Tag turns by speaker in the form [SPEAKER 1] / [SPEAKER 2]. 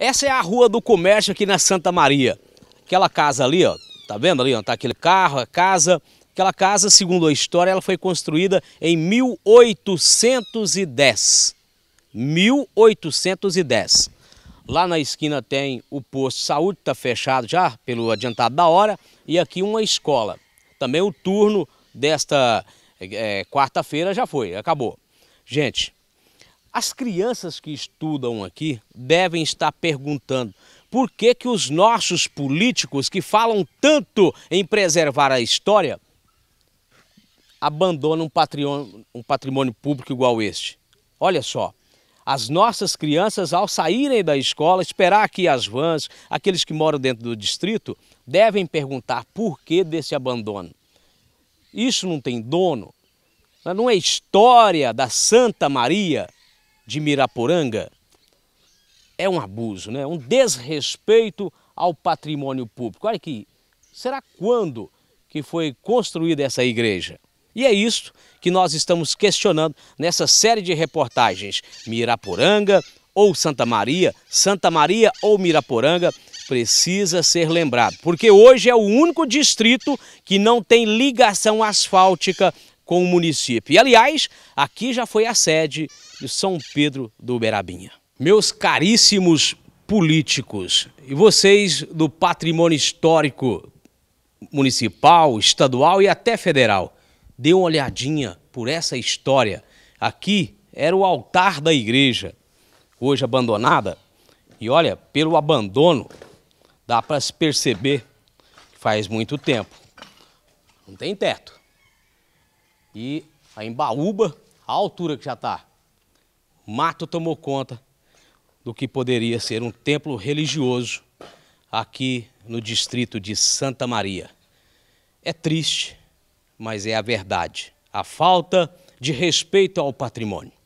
[SPEAKER 1] Essa é a Rua do Comércio aqui na Santa Maria. Aquela casa ali, ó, tá vendo ali, ó, tá aquele carro, a casa. Aquela casa, segundo a história, ela foi construída em 1810. 1810. Lá na esquina tem o posto de saúde, está fechado já pelo adiantado da hora, e aqui uma escola. Também o turno desta é, quarta-feira já foi, acabou. Gente, as crianças que estudam aqui devem estar perguntando por que, que os nossos políticos, que falam tanto em preservar a história, abandonam um patrimônio, um patrimônio público igual este. Olha só, as nossas crianças, ao saírem da escola, esperar aqui as vans, aqueles que moram dentro do distrito, devem perguntar por que desse abandono. Isso não tem dono, não é história da Santa Maria, de Miraporanga é um abuso, né? um desrespeito ao patrimônio público. Olha aqui, será quando que foi construída essa igreja? E é isso que nós estamos questionando nessa série de reportagens. Miraporanga ou Santa Maria, Santa Maria ou Miraporanga, precisa ser lembrado, porque hoje é o único distrito que não tem ligação asfáltica com o município. E, aliás, aqui já foi a sede de São Pedro do Uberabinha. Meus caríssimos políticos e vocês do patrimônio histórico municipal, estadual e até federal, dê uma olhadinha por essa história. Aqui era o altar da igreja, hoje abandonada. E olha, pelo abandono, dá para se perceber que faz muito tempo. Não tem teto. E a Embaúba, a altura que já está mato tomou conta do que poderia ser um templo religioso aqui no distrito de Santa Maria. É triste, mas é a verdade. A falta de respeito ao patrimônio.